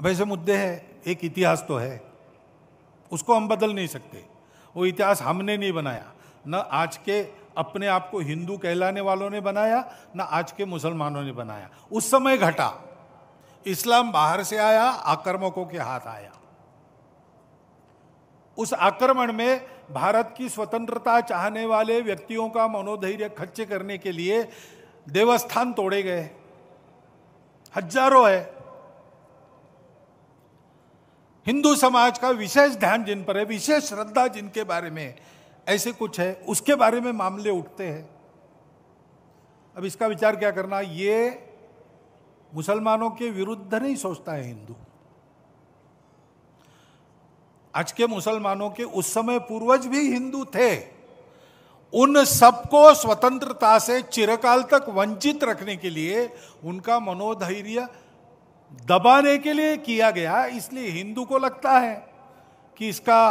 अब ऐसे मुद्दे हैं एक इतिहास तो है उसको हम बदल नहीं सकते वो इतिहास हमने नहीं बनाया न आज के अपने आप को हिंदू कहलाने वालों ने बनाया न आज के मुसलमानों ने बनाया उस समय घटा इस्लाम बाहर से आया आक्रमकों के हाथ आया उस आक्रमण में भारत की स्वतंत्रता चाहने वाले व्यक्तियों का मनोधैर्य खच्चे करने के लिए देवस्थान तोड़े गए हजारों है हिंदू समाज का विशेष ध्यान जिन पर है विशेष श्रद्धा जिनके बारे में ऐसे कुछ है उसके बारे में मामले उठते हैं अब इसका विचार क्या करना ये मुसलमानों के विरुद्ध नहीं सोचता है हिंदू आज के मुसलमानों के उस समय पूर्वज भी हिंदू थे उन सबको स्वतंत्रता से चिरकाल तक वंचित रखने के लिए उनका मनोधैर्य दबाने के लिए किया गया इसलिए हिंदू को लगता है कि इसका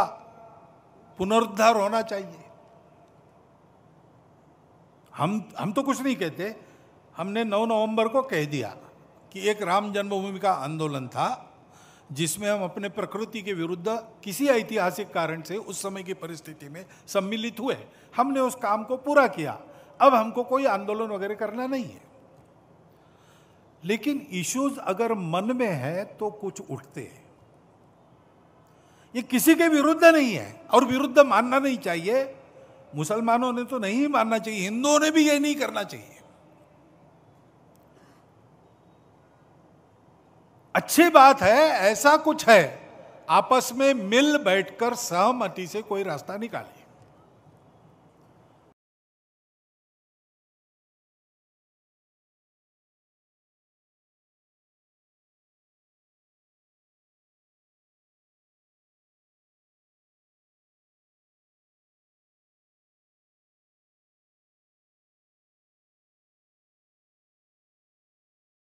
पुनरुद्धार होना चाहिए हम हम तो कुछ नहीं कहते हमने 9 नवंबर को कह दिया कि एक राम जन्मभूमि का आंदोलन था जिसमें हम अपने प्रकृति के विरुद्ध किसी ऐतिहासिक कारण से उस समय की परिस्थिति में सम्मिलित हुए हमने उस काम को पूरा किया अब हमको कोई आंदोलन वगैरह करना नहीं है लेकिन इश्यूज अगर मन में है तो कुछ उठते हैं ये किसी के विरुद्ध नहीं है और विरुद्ध मानना नहीं चाहिए मुसलमानों ने तो नहीं मानना चाहिए हिंदुओं ने भी ये नहीं करना चाहिए अच्छी बात है ऐसा कुछ है आपस में मिल बैठकर सहमति से कोई रास्ता निकाले